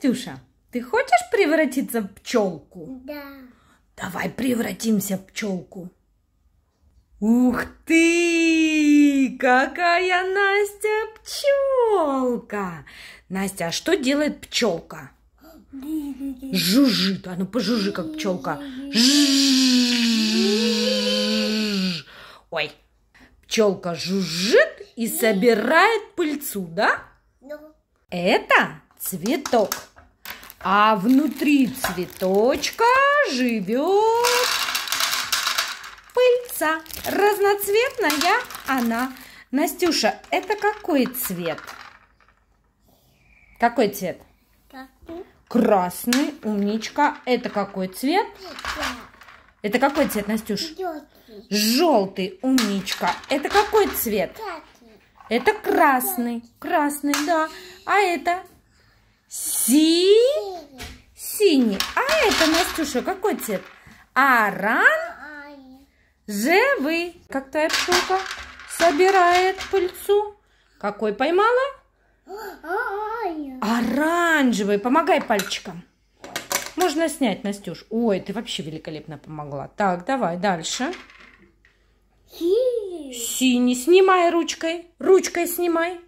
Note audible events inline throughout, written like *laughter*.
Тюша, ты хочешь превратиться в пчелку? Да. Давай превратимся в пчелку. Ух ты! Какая Настя пчелка! Настя, а что делает пчелка? Жужжит. А ну пожужжи, как пчелка. Ой, пчелка жужжит и собирает пыльцу, да? Да. Это цветок. А внутри цветочка живет пыльца. Разноцветная она. Настюша, это какой цвет? Какой цвет? Красный. Красный, умничка. Это какой цвет? Это какой цвет, Настюш? Желтый. Желтый, умничка. Это какой цвет? Это красный. Красный, да. А это? Си синий. А это, Настюша, какой цвет? Оранжевый. Как твоя пчелка собирает пыльцу? Какой поймала? Оранжевый. Помогай пальчиком. Можно снять, Настюш. Ой, ты вообще великолепно помогла. Так, давай дальше. Синий. Синий. Снимай ручкой. Ручкой снимай.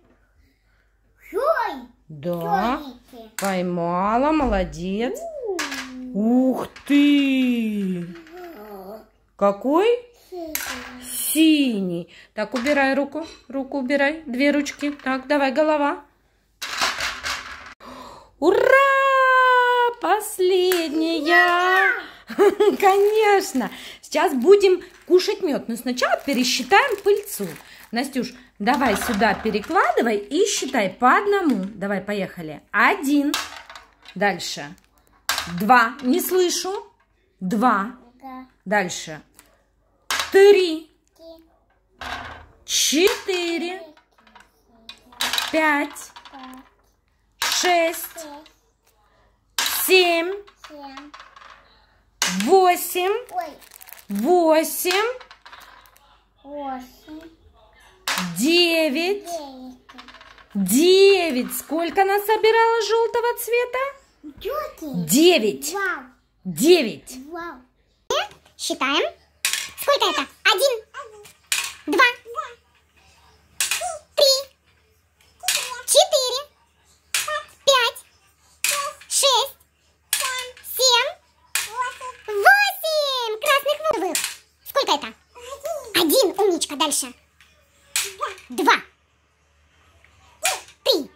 Да. Смотрите. Поймала, молодец. Ух ты! Какой? Синий. Синий. Так, убирай руку. Руку убирай. Две ручки. Так, давай, голова. Ура! Последняя! *laughs* Конечно! Сейчас будем кушать мед, но сначала пересчитаем пыльцу. Настюш, давай сюда перекладывай и считай по одному. Давай, поехали. Один. Дальше. Два. Не слышу. Два. Да. Дальше. Три. Четыре. Пять. Шесть. Семь. Восемь. Восемь. Восемь. Девять. Девять. Сколько она собирала желтого цвета? Девять. Девять. Считаем. Сколько это? Один. Два. Три. Четыре. Пять. Шесть. Семь. Восемь красных вывых. Сколько это? Один, умничка, дальше два, три,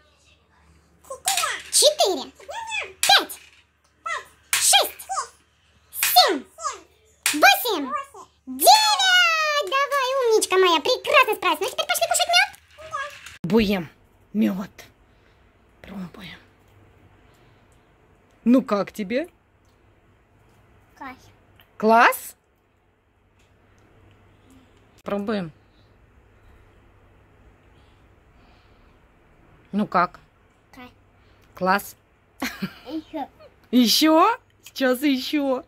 четыре, пять, шесть, семь, восемь, девять. Давай, умничка моя, прекрасно справилась. Ну, а теперь пошли кушать мед. Буем мед. Пробуем. Ну, как тебе? Класс. Класс? Пробуем. Ну как? Класс. Еще. Еще? Сейчас еще.